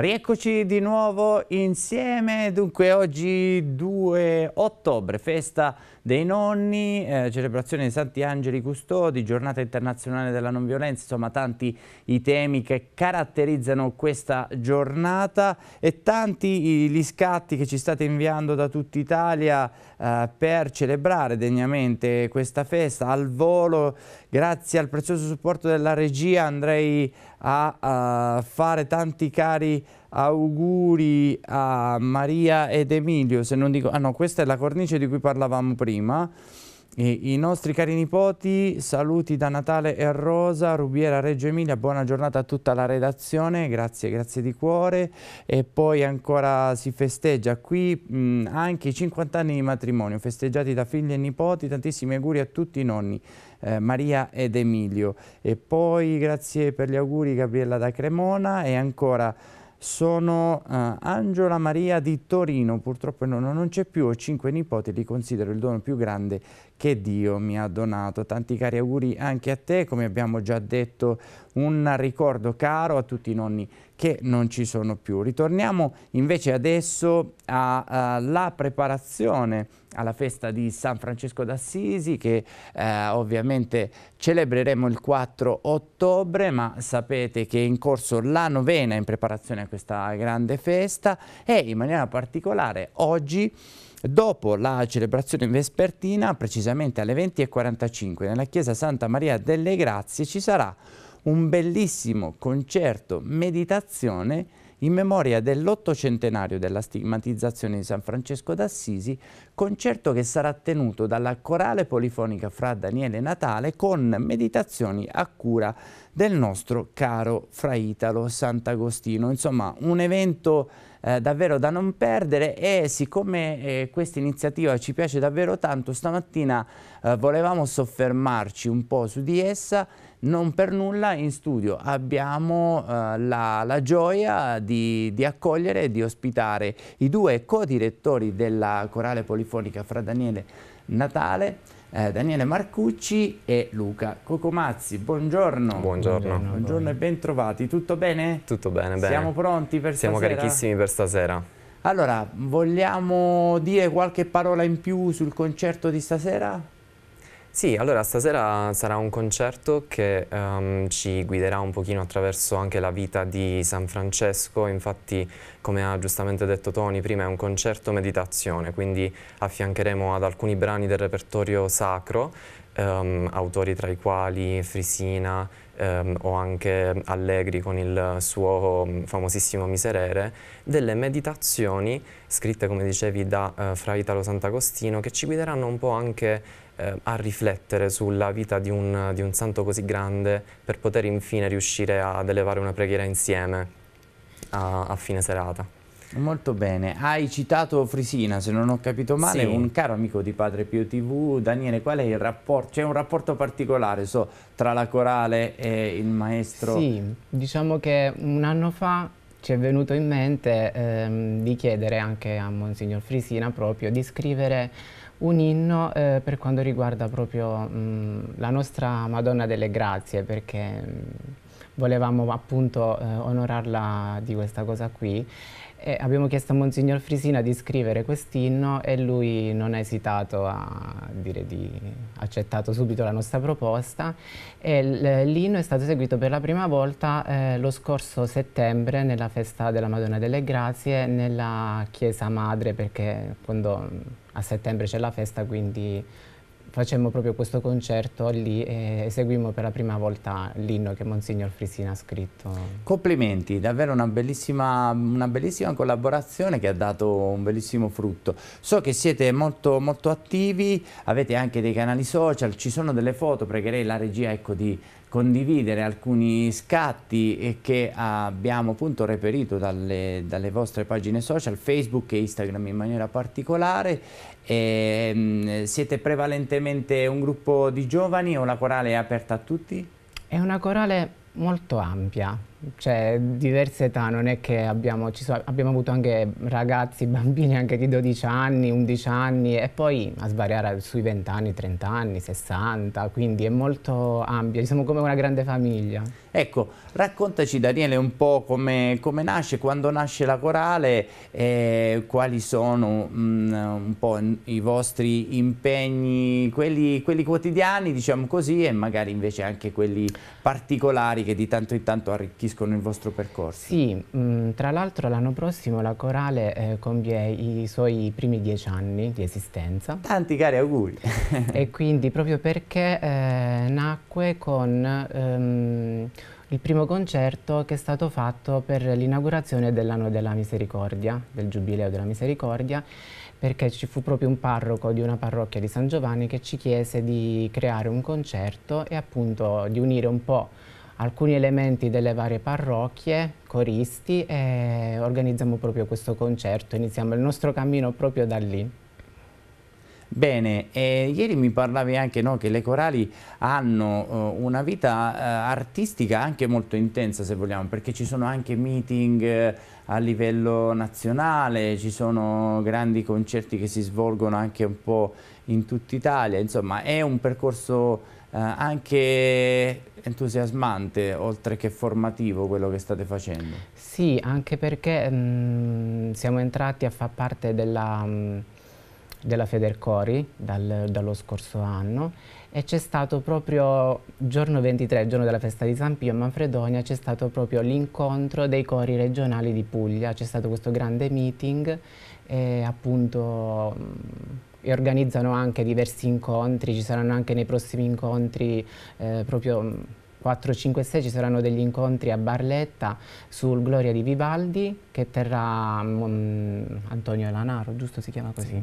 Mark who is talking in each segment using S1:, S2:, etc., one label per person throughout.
S1: Rieccoci di nuovo insieme, dunque oggi 2 ottobre, festa dei nonni, eh, celebrazione dei Santi Angeli Custodi, giornata internazionale della non violenza, insomma tanti i temi che caratterizzano questa giornata e tanti gli scatti che ci state inviando da tutta Italia eh, per celebrare degnamente questa festa al volo, grazie al prezioso supporto della regia andrei a, a fare tanti cari auguri a Maria ed Emilio, se non dico... Ah no, questa è la cornice di cui parlavamo prima. I, I nostri cari nipoti, saluti da Natale e Rosa, Rubiera Reggio Emilia, buona giornata a tutta la redazione, grazie, grazie di cuore. E poi ancora si festeggia qui mh, mm, anche i 50 anni di matrimonio, festeggiati da figli e nipoti, tantissimi auguri a tutti i nonni. Eh, Maria ed Emilio e poi grazie per gli auguri Gabriella da Cremona e ancora sono eh, Angela Maria di Torino, purtroppo il nonno non c'è più, ho cinque nipoti, li considero il dono più grande che Dio mi ha donato. Tanti cari auguri anche a te, come abbiamo già detto, un ricordo caro a tutti i nonni che non ci sono più. Ritorniamo invece adesso alla preparazione alla festa di San Francesco d'Assisi che eh, ovviamente celebreremo il 4 ottobre ma sapete che è in corso la novena in preparazione a questa grande festa e in maniera particolare oggi Dopo la celebrazione vespertina, precisamente alle 20.45, nella chiesa Santa Maria delle Grazie ci sarà un bellissimo concerto meditazione in memoria dell'ottocentenario della stigmatizzazione di San Francesco d'Assisi, concerto che sarà tenuto dalla corale polifonica fra Daniele e Natale con meditazioni a cura del nostro caro Fra Italo Sant'Agostino. Insomma, un evento eh, davvero da non perdere e siccome eh, questa iniziativa ci piace davvero tanto, stamattina eh, volevamo soffermarci un po' su di essa non per nulla in studio abbiamo eh, la, la, gioia di, di, accogliere e di ospitare i due co-direttori della Corale Polifonica fra Daniele Natale, eh, Daniele Marcucci e Luca Cocomazzi. Buongiorno. Buongiorno. Buongiorno e bentrovati. Tutto bene? Tutto bene, bene. Siamo pronti per Siamo stasera? Siamo carichissimi
S2: per stasera.
S1: Allora, vogliamo dire qualche parola in più sul concerto di stasera?
S2: Sì, allora stasera sarà un concerto che um, ci guiderà un pochino attraverso anche la vita di San Francesco, infatti come ha giustamente detto Tony prima è un concerto meditazione, quindi affiancheremo ad alcuni brani del repertorio sacro, um, autori tra i quali Frisina, ehm, o anche Allegri con il suo mm, famosissimo Miserere, delle meditazioni scritte, come dicevi, da eh, Fra Italo Sant'Agostino, che ci guideranno un po' anche eh, a riflettere sulla vita di un, di un santo così grande per poter infine riuscire ad elevare una preghiera insieme a, a fine serata.
S1: Molto bene, hai citato Frisina, se non ho capito male, sì. un caro amico di Padre Pio TV. Daniele, qual è il rapporto? C'è un rapporto particolare so, tra la corale e il maestro? Sì,
S3: diciamo che un anno fa ci è venuto in mente ehm, di chiedere anche a Monsignor Frisina proprio di scrivere un inno eh, per quanto riguarda proprio mh, la nostra Madonna delle Grazie, perché mh, volevamo appunto eh, onorarla di questa cosa qui e abbiamo chiesto a Monsignor Frisina di scrivere quest'inno e lui non ha esitato a dire di accettato subito la nostra proposta l'inno è stato eseguito per la prima volta eh, lo scorso settembre nella festa della Madonna delle Grazie nella chiesa madre perché quando mm, a settembre c'è la festa quindi facemmo proprio questo concerto lì e eseguimmo per la prima volta l'inno che Monsignor Frisina ha scritto.
S1: Complimenti, davvero una bellissima, una bellissima, collaborazione che ha dato un bellissimo frutto. So che siete molto, molto attivi, avete anche dei canali social, ci sono delle foto, pregherei la regia ecco, di condividere alcuni scatti che abbiamo appunto reperito dalle, dalle, vostre pagine social, Facebook e Instagram in maniera particolare. E, ehm, siete prevalentemente un gruppo di giovani o la corale è aperta a tutti?
S3: È una corale molto ampia, cioè, diverse età, non è che abbiamo, so, abbiamo, avuto anche ragazzi, bambini anche di 12 anni, 11 anni e poi a svariare sui 20 anni, 30 anni, 60, quindi è molto ampia, siamo come una grande famiglia. Ecco, raccontaci Daniele un po' come,
S1: come nasce, quando nasce la Corale, eh, quali sono mh, mm, un po' i vostri impegni, quelli, quelli quotidiani diciamo così e magari invece anche quelli particolari che di tanto in tanto arricchiscono arricchiscono il vostro percorso.
S3: Sì, mh, mm, tra l'altro l'anno prossimo la Corale eh, compie i suoi primi dieci anni di esistenza. Tanti cari auguri! e quindi proprio perché eh, nacque con... Ehm, il primo concerto che è stato fatto per l'inaugurazione dell'anno della misericordia, del giubileo della misericordia, perché ci fu proprio un parroco di una parrocchia di San Giovanni che ci chiese di creare un concerto e appunto di unire un po' alcuni elementi delle varie parrocchie, coristi e organizziamo proprio questo concerto, iniziamo il nostro cammino proprio da lì.
S1: Bene, e ieri mi parlavi anche no, che le corali hanno uh, una vita uh, artistica anche molto intensa se vogliamo, perché ci sono anche meeting uh, a livello nazionale, ci sono grandi concerti che si svolgono anche un po' in tutta Italia, insomma è un percorso eh, anche entusiasmante oltre che formativo quello che state facendo.
S3: Sì, anche perché mh, mm, siamo entrati a far parte della, mh, mm, della Federcori dal, dallo scorso anno e c'è stato proprio giorno 23, giorno della festa di San Pio a Manfredonia, c'è stato proprio l'incontro dei cori regionali di Puglia, c'è stato questo grande meeting e appunto... Mh, mm, e organizzano anche diversi incontri, ci saranno anche nei prossimi incontri eh, proprio 4, 5, 6 ci saranno degli incontri a Barletta sul Gloria di Vivaldi che terrà um, Antonio Lanaro, giusto si chiama così? Sì.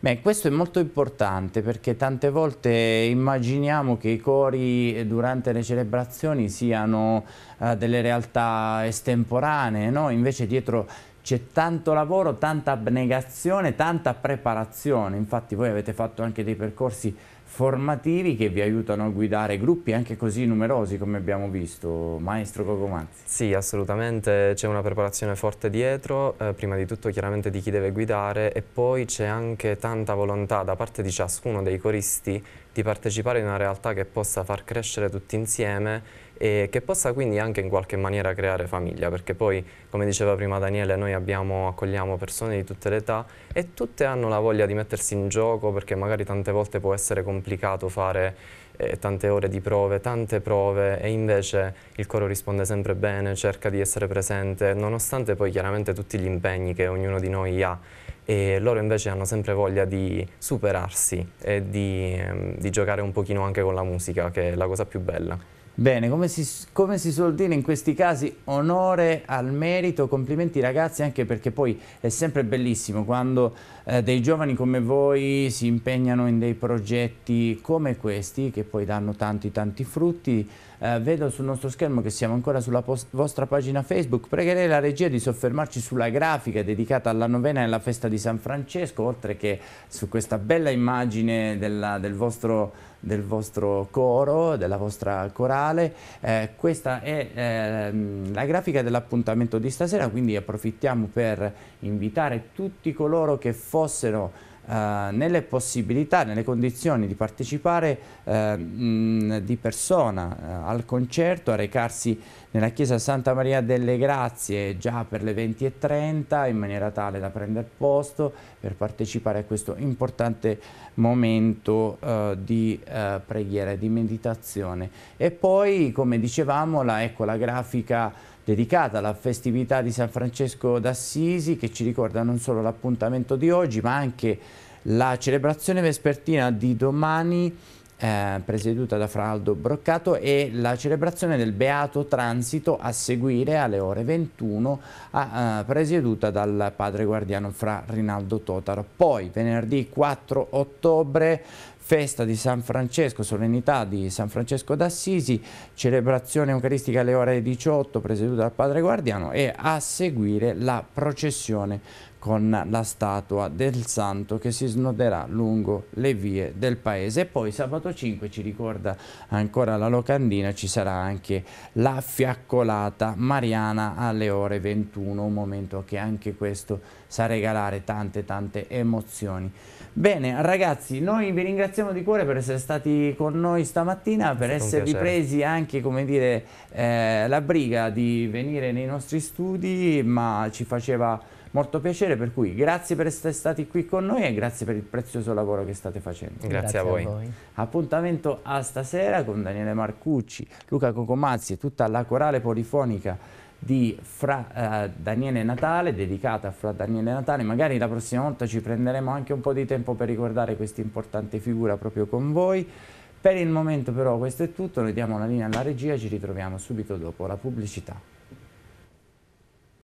S1: Beh, questo è molto importante perché tante volte immaginiamo che i cori durante le celebrazioni siano eh, delle realtà estemporanee, no? invece dietro c'è tanto lavoro, tanta abnegazione, tanta preparazione. Infatti voi avete fatto anche dei percorsi formativi che vi aiutano a
S2: guidare gruppi anche così numerosi come abbiamo visto, maestro Cocomanzi. Sì, assolutamente, c'è una preparazione forte dietro, eh, prima di tutto chiaramente di chi deve guidare e poi c'è anche tanta volontà da parte di ciascuno dei coristi di partecipare in una realtà che possa far crescere tutti insieme e che possa quindi anche in qualche maniera creare famiglia, perché poi, come diceva prima Daniele, noi abbiamo, accogliamo persone di tutte le età e tutte hanno la voglia di mettersi in gioco, perché magari tante volte può essere complicato fare eh, tante ore di prove, tante prove, e invece il coro risponde sempre bene, cerca di essere presente, nonostante poi chiaramente tutti gli impegni che ognuno di noi ha e loro invece hanno sempre voglia di superarsi e di, ehm, di giocare un pochino anche con la musica, che è la cosa più bella.
S1: Bene, come si, come si, suol dire in questi casi, onore al merito, complimenti ragazzi, anche perché poi è sempre bellissimo quando eh, dei giovani come voi si impegnano in dei progetti come questi, che poi danno tanti tanti frutti. Eh, vedo sul nostro schermo che siamo ancora sulla vostra pagina Facebook, pregherei la regia di soffermarci sulla grafica dedicata alla novena e alla festa di San Francesco, oltre che su questa bella immagine della, del vostro del vostro coro, della vostra corale. Eh, questa è eh, la grafica dell'appuntamento di stasera, quindi approfittiamo per invitare tutti coloro che fossero eh, nelle possibilità, nelle condizioni di partecipare eh, mh, di persona eh, al concerto, a recarsi nella chiesa Santa Maria delle Grazie già per le 20.30 in maniera tale da prendere posto per partecipare a questo importante momento eh, di eh, preghiera, di meditazione. E poi, come dicevamo, la, ecco, la grafica dedicata alla festività di San Francesco d'Assisi che ci ricorda non solo l'appuntamento di oggi ma anche la celebrazione vespertina di domani eh, presieduta da Fraldo Broccato e la celebrazione del Beato Transito a seguire alle ore 21 a, eh, presieduta dal padre guardiano fra Rinaldo Totaro. Poi venerdì 4 ottobre festa di San Francesco, solennità di San Francesco d'Assisi, celebrazione eucaristica alle ore 18 presieduta dal Padre Guardiano e a seguire la processione con la statua del santo che si snoderà lungo le vie del paese e poi sabato 5 ci ricorda ancora la locandina ci sarà anche la fiaccolata mariana alle ore 21 un momento che anche questo sa regalare tante tante emozioni Bene, ragazzi, noi vi ringraziamo di cuore per essere stati con noi stamattina, per esservi presi anche, come dire, eh, la briga di venire nei nostri studi, ma ci faceva molto piacere, per cui grazie per essere stati qui con noi e grazie per il prezioso lavoro che state facendo. Grazie, grazie a, voi. a, voi. Appuntamento a stasera con Daniele Marcucci, Luca Cocomazzi e tutta la corale polifonica di Fra eh, Daniele Natale, dedicata a Fra Daniele Natale, magari la prossima volta ci prenderemo anche un po' di tempo per ricordare questa importante figura proprio con voi. Per il momento però questo è tutto, noi diamo la linea alla regia, ci ritroviamo subito dopo la pubblicità.